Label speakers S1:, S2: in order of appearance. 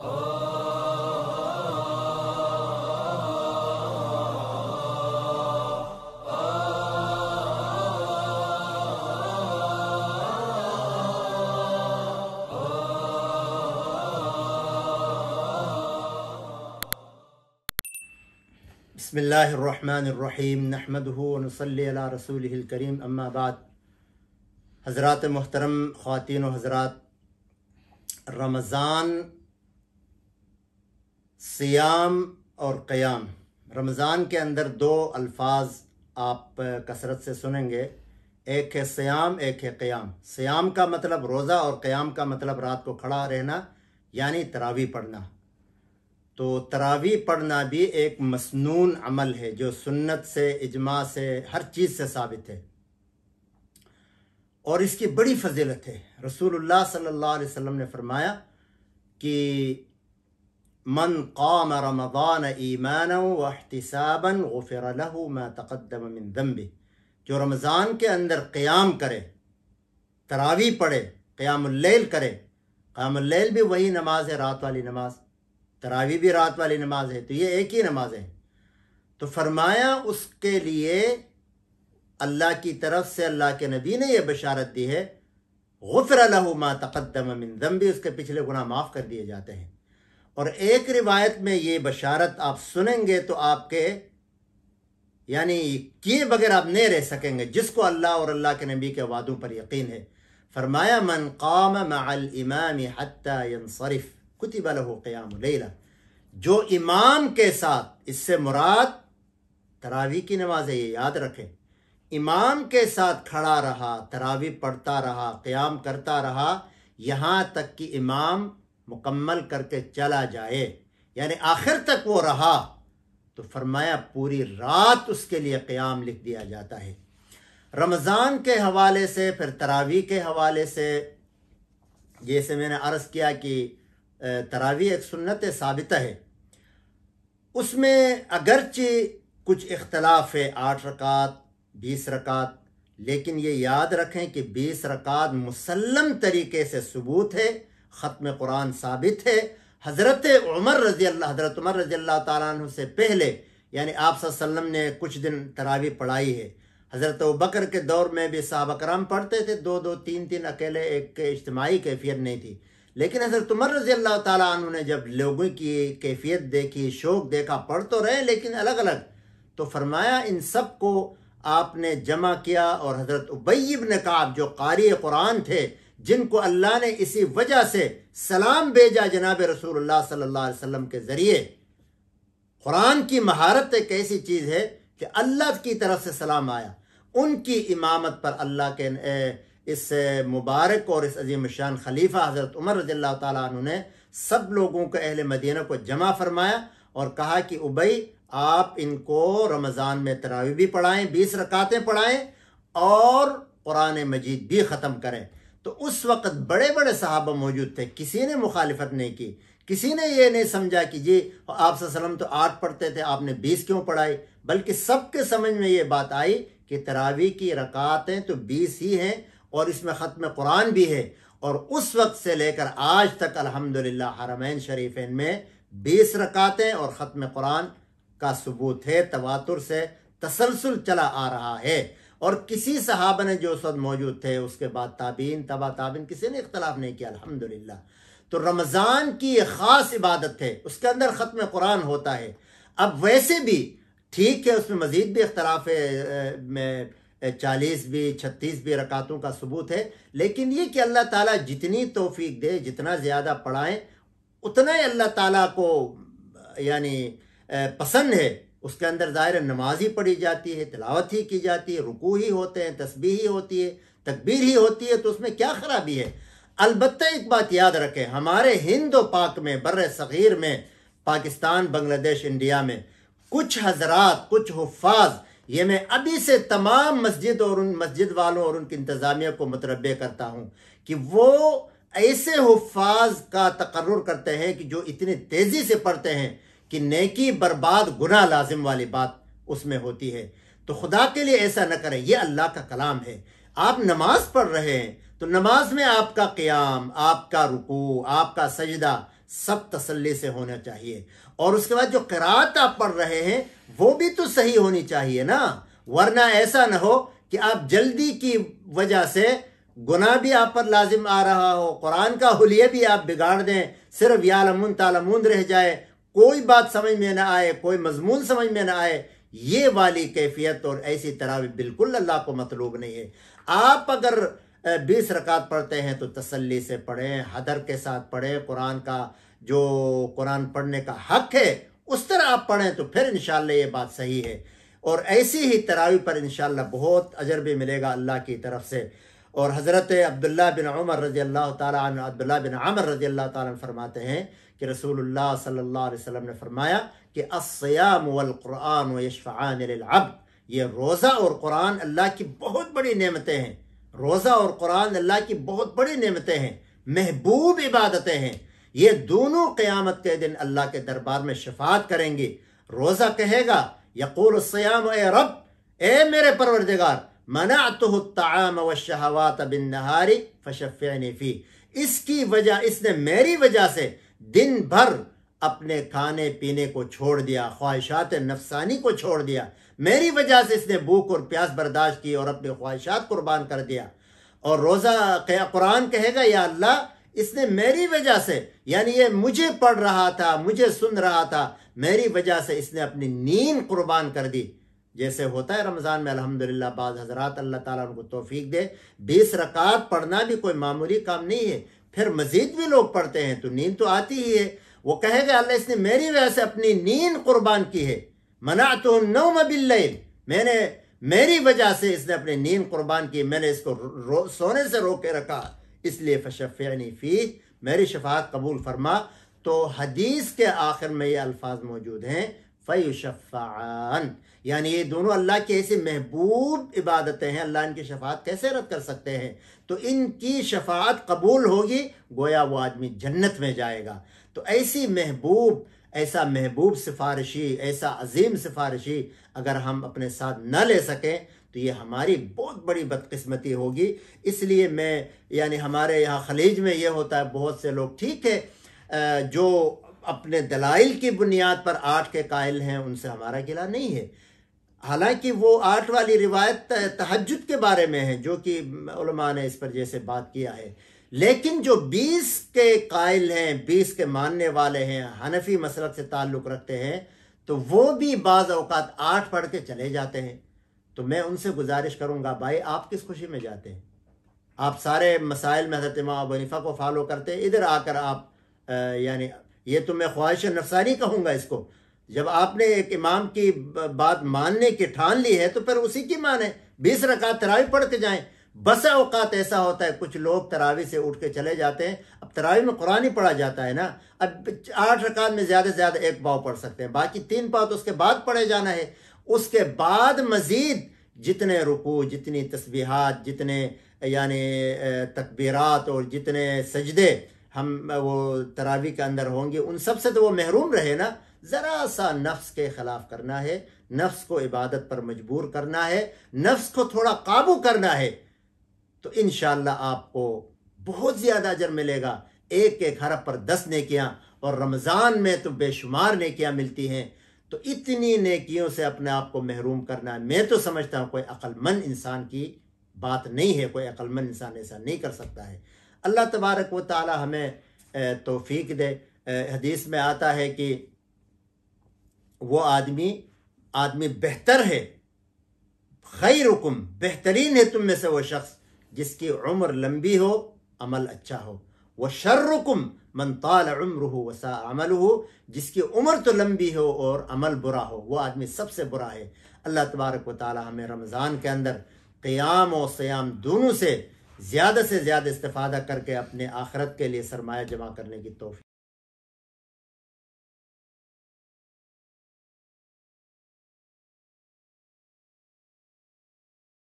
S1: بسم الله الرحمن الرحيم نحمده ونصلي على رسوله الكريم اما بعد حضرات محترم خواتين و حضرات رمضان سیام اور قیام رمضان کے اندر دو الفاظ آپ کثرت سے سنیں گے ایک ہے سیام ایک ہے قیام سیام کا مطلب روزہ اور قیام کا مطلب رات کو کھڑا رہنا یعنی تراوی پڑھنا تو تراوی پڑھنا بھی ایک مسنون عمل ہے جو سنت سے اجماع سے ہر چیز سے ثابت ہے اور اس کی بڑی فضیلت ہے رسول اللہ صلی اللہ علیہ وسلم نے فرمایا کہ من قام رمضان ایمانا و احتسابا غفر له ما تقدم من ذنبه جو رمضان کے اندر قیام کرے تراوی پڑھے قیام اللیل کرے قیام اللیل بھی وہی نماز ہے رات والی نماز تراوی بھی رات والی نماز ہے تو یہ ایک ہی نماز ہے تو فرمایا اس کے لیے اللہ کی طرف سے اللہ کے نبی نے یہ بشارت دی ہے غفر ما تقدم من ذنبی اس کے پچھلے گناہ معاف کر دیے جاتے ہیں اور ایک روایت میں یہ بشارت آپ سنیں گے تو آپ کے یعنی کیے بغیر آپ نہیں رہ سکیں گے جس کو اللہ اور اللہ کے نبی کے وعدوں پر یقین ہے فرمایا من قام مع الامام حتی ينصرف کتب له قیام لیلہ جو امام کے ساتھ اس سے مراد تراوی کی نماز ہے یہ یاد رکھیں امام کے ساتھ کھڑا رہا تراوی پڑھتا رہا قیام کرتا رہا یہاں تک کہ امام مکمل کر کے چلا جائے یعنی آخر تک وہ رہا تو فرمایا پوری رات اس کے لیے قیام لکھ دیا جاتا ہے رمضان کے حوالے سے پھر تراوی کے حوالے سے جیسے میں نے عرض کیا کہ تراوی ایک سنت ثابتہ ہے اس میں اگرچہ کچھ اختلاف ہے آٹھ رکعت بیس رکعت لیکن یہ یاد رکھیں کہ بیس رکعت مسلم طریقے سے ثبوت ہے ختم قرآن ثابت ہے حضرت عمر رضی اللہ حضرت عمر رضی اللہ تعالیٰ عنہ سے پہلے یعنی آپ صلی اللہ علیہ وسلم نے کچھ دن تراوی پڑھائی ہے حضرت بکر کے دور میں بھی صحابہ کرام پڑھتے تھے دو دو تین تین اکیلے ایک اجتماعی کیفیت نہیں تھی لیکن حضرت عمر رضی اللہ تعالیٰ عنہ نے جب لوگوں کی کیفیت دیکھی شوق دیکھا پڑھ تو رہے لیکن الگ الگ تو فرمایا ان سب کو آپ نے جمع کیا اور حضرت ابیب نے کہا جو قاری قرآن تھے جن کو اللہ نے اسی وجہ سے سلام بھیجا جناب رسول اللہ صلی اللہ علیہ وسلم کے ذریعے قرآن کی مہارت ایک ایسی چیز ہے کہ اللہ کی طرف سے سلام آیا ان کی امامت پر اللہ کے اس مبارک اور اس عظیم شان خلیفہ حضرت عمر رضی اللہ تعالیٰ عنہ نے سب لوگوں کو اہل مدینہ کو جمع فرمایا اور کہا کہ ابئی آپ ان کو رمضان میں تراوی بھی پڑھائیں بیس رکاتیں پڑھائیں اور قرآن مجید بھی ختم کریں تو اس وقت بڑے بڑے صحابہ موجود تھے کسی نے مخالفت نہیں کی کسی نے یہ نہیں سمجھا کہ جی آپ وسلم تو آٹھ پڑھتے تھے آپ نے بیس کیوں پڑھائی بلکہ سب کے سمجھ میں یہ بات آئی کہ تراوی کی رکاتیں تو بیس ہی ہیں اور اس میں ختم قرآن بھی ہے اور اس وقت سے لے کر آج تک الحمدللہ حرمین شریفین میں بیس رکاتیں اور ختم قرآن کا ثبوت ہے تواتر سے تسلسل چلا آ رہا ہے اور کسی صحابہ نے جو صد موجود تھے اس کے بعد تابین تبا تابین کسی نے اختلاف نہیں کیا الحمدللہ تو رمضان کی یہ خاص عبادت ہے اس کے اندر ختم قرآن ہوتا ہے اب ویسے بھی ٹھیک ہے اس میں مزید بھی اختلاف ہے چالیس بھی چھتیس بھی رکعتوں کا ثبوت ہے لیکن یہ کہ اللہ تعالیٰ جتنی توفیق دے جتنا زیادہ پڑھائیں اتنا ہی اللہ تعالیٰ کو یعنی پسند ہے اس کے اندر ظاہر نماز ہی پڑھی جاتی ہے تلاوت ہی کی جاتی ہے رکوع ہی ہوتے ہیں تسبیح ہی ہوتی ہے تکبیر ہی ہوتی ہے تو اس میں کیا خرابی ہے البتہ ایک بات یاد رکھیں ہمارے ہند و پاک میں بر صغیر میں پاکستان بنگلہ دیش انڈیا میں کچھ حضرات کچھ حفاظ یہ میں ابھی سے تمام مسجد اور ان مسجد والوں اور ان کی انتظامیہ کو متربع کرتا ہوں کہ وہ ایسے حفاظ کا تقرر کرتے ہیں کہ جو اتنے تیزی سے پڑھتے ہیں کہ نیکی برباد گناہ لازم والی بات اس میں ہوتی ہے تو خدا کے لیے ایسا نہ کریں یہ اللہ کا کلام ہے آپ نماز پڑھ رہے ہیں تو نماز میں آپ کا قیام آپ کا رکوع آپ کا سجدہ سب تسلی سے ہونا چاہیے اور اس کے بعد جو قرآت آپ پڑھ رہے ہیں وہ بھی تو صحیح ہونی چاہیے نا ورنہ ایسا نہ ہو کہ آپ جلدی کی وجہ سے گناہ بھی آپ پر لازم آ رہا ہو قرآن کا حلیہ بھی آپ بگاڑ دیں صرف یا لمن تالمون رہ جائے کوئی بات سمجھ میں نہ آئے کوئی مضمون سمجھ میں نہ آئے یہ والی کیفیت اور ایسی طرح بالکل اللہ کو مطلوب نہیں ہے آپ اگر بیس رکعت پڑھتے ہیں تو تسلی سے پڑھیں حدر کے ساتھ پڑھیں قرآن کا جو قرآن پڑھنے کا حق ہے اس طرح آپ پڑھیں تو پھر انشاءاللہ یہ بات صحیح ہے اور ایسی ہی تراوی پر انشاءاللہ بہت اجر بھی ملے گا اللہ کی طرف سے اور حضرت عبداللہ بن عمر رضی اللہ تعالیٰ عنہ عبداللہ بن عمر رضی اللہ تعالیٰ عنہ فرماتے ہیں کہ رسول اللہ صلی اللہ علیہ وسلم نے فرمایا کہ الصیام والقرآن ویشفعان للعبد یہ روزہ اور قرآن اللہ کی بہت بڑی نعمتیں ہیں روزہ اور قرآن اللہ کی بہت بڑی نعمتیں ہیں محبوب عبادتیں ہیں یہ دونوں قیامت کے دن اللہ کے دربار میں شفاعت کریں گی روزہ کہے گا یقول اے رب اے میرے پروردگار منعته الطعام والشهوات بالنهار شہو بن نہاری اس کی وجہ اس نے میری وجہ سے دن بھر اپنے کھانے پینے کو چھوڑ دیا خواہشات نفسانی کو چھوڑ دیا میری وجہ سے اس نے بھوک اور پیاس برداشت کی اور اپنی خواہشات قربان کر دیا اور روزہ قرآن کہے گا یا اللہ اس نے میری وجہ سے یعنی یہ مجھے پڑھ رہا تھا مجھے سن رہا تھا میری وجہ سے اس نے اپنی نیند قربان کر دی جیسے ہوتا ہے رمضان میں الحمدللہ بعض حضرات اللہ تعالیٰ ان کو توفیق دے بیس رکعت پڑھنا بھی کوئی معمولی کام نہیں ہے پھر مزید بھی لوگ پڑھتے ہیں تو نیند تو آتی ہی ہے وہ کہے گا اللہ اس نے میری وجہ سے اپنی نیند قربان کی ہے منع تو نوم باللیل میں نے میری وجہ سے اس نے اپنی نیند قربان کی میں نے اس کو سونے سے رو کے رکھا اس لیے میری شفاعت قبول فرما تو حدیث کے آخر میں یہ الفاظ موجود ہیں فیشفعان یعنی یہ دونوں اللہ کے ایسے محبوب عبادتیں ہیں اللہ ان کی شفاعت کیسے رد کر سکتے ہیں تو ان کی شفاعت قبول ہوگی گویا وہ آدمی جنت میں جائے گا تو ایسی محبوب ایسا محبوب سفارشی ایسا عظیم سفارشی اگر ہم اپنے ساتھ نہ لے سکیں تو یہ ہماری بہت بڑی بدقسمتی ہوگی اس لیے میں یعنی ہمارے یہاں خلیج میں یہ ہوتا ہے بہت سے لوگ ٹھیک ہے جو اپنے دلائل کی بنیاد پر آٹھ کے قائل ہیں ان سے ہمارا گلا نہیں ہے حالانکہ وہ آرٹ والی روایت تہجد کے بارے میں ہے جو کہ علماء نے اس پر جیسے بات کیا ہے لیکن جو بیس کے قائل ہیں بیس کے ماننے والے ہیں حنفی مسلک سے تعلق رکھتے ہیں تو وہ بھی بعض اوقات آٹھ پڑھ کے چلے جاتے ہیں تو میں ان سے گزارش کروں گا بھائی آپ کس خوشی میں جاتے ہیں آپ سارے مسائل میں حضرت امام ابو حنیفہ کو فالو کرتے ہیں ادھر آ کر آپ یعنی یہ تو میں خواہش نفساری کہوں گا اس کو جب آپ نے ایک امام کی بات ماننے کی ٹھان لی ہے تو پھر اسی کی مانے بیس رکعت تراوی پڑھ کے جائیں بسا اوقات ایسا ہوتا ہے کچھ لوگ تراوی سے اٹھ کے چلے جاتے ہیں اب تراوی میں قرآن ہی پڑھا جاتا ہے نا اب آٹھ رکعت میں زیادہ سے زیادہ ایک پاؤ پڑھ سکتے ہیں باقی تین پاؤ تو اس کے بعد پڑھے جانا ہے اس کے بعد مزید جتنے رکوع جتنی تسبیحات جتنے یعنی تکبیرات اور جتنے سجدے ہم وہ تراوی کے اندر ہوں گے ان سب سے تو وہ محروم رہے نا ذرا سا نفس کے خلاف کرنا ہے نفس کو عبادت پر مجبور کرنا ہے نفس کو تھوڑا قابو کرنا ہے تو انشاءاللہ آپ کو بہت زیادہ اجر ملے گا ایک ایک حرف پر دس نیکیاں اور رمضان میں تو بے شمار نیکیاں ملتی ہیں تو اتنی نیکیوں سے اپنے آپ کو محروم کرنا ہے میں تو سمجھتا ہوں کوئی مند انسان کی بات نہیں ہے کوئی مند انسان ایسا نہیں کر سکتا ہے اللہ تبارک و تعالی ہمیں توفیق دے حدیث میں آتا ہے کہ وہ آدمی آدمی بہتر ہے خیرکم بہترین ہے تم میں سے وہ شخص جس کی عمر لمبی ہو عمل اچھا ہو وہ شر من طال عمر رحو وسا عمل ہو جس کی عمر تو لمبی ہو اور عمل برا ہو وہ آدمی سب سے برا ہے اللہ تبارک و تعالی ہمیں رمضان کے اندر قیام و سیام دونوں سے زیادہ سے زیادہ استفادہ کر کے اپنے آخرت کے لیے سرمایہ جمع کرنے کی توفیق